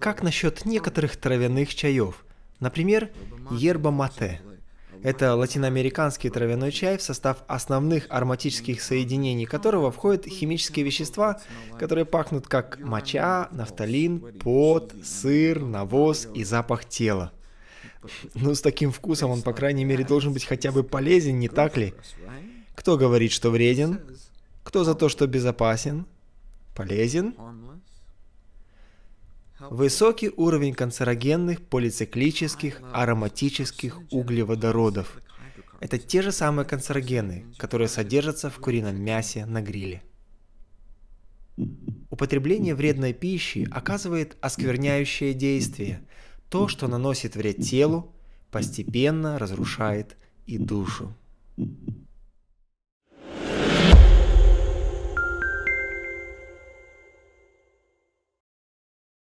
Как насчет некоторых травяных чаев? Например, ерба мате. Это латиноамериканский травяной чай, в состав основных ароматических соединений которого входят химические вещества, которые пахнут как моча, нафталин, пот, сыр, навоз и запах тела. Ну, с таким вкусом он, по крайней мере, должен быть хотя бы полезен, не так ли? Кто говорит, что вреден? Кто за то, что безопасен? Полезен? Высокий уровень канцерогенных, полициклических, ароматических углеводородов. Это те же самые канцерогены, которые содержатся в курином мясе на гриле. Употребление вредной пищи оказывает оскверняющее действие. То, что наносит вред телу, постепенно разрушает и душу.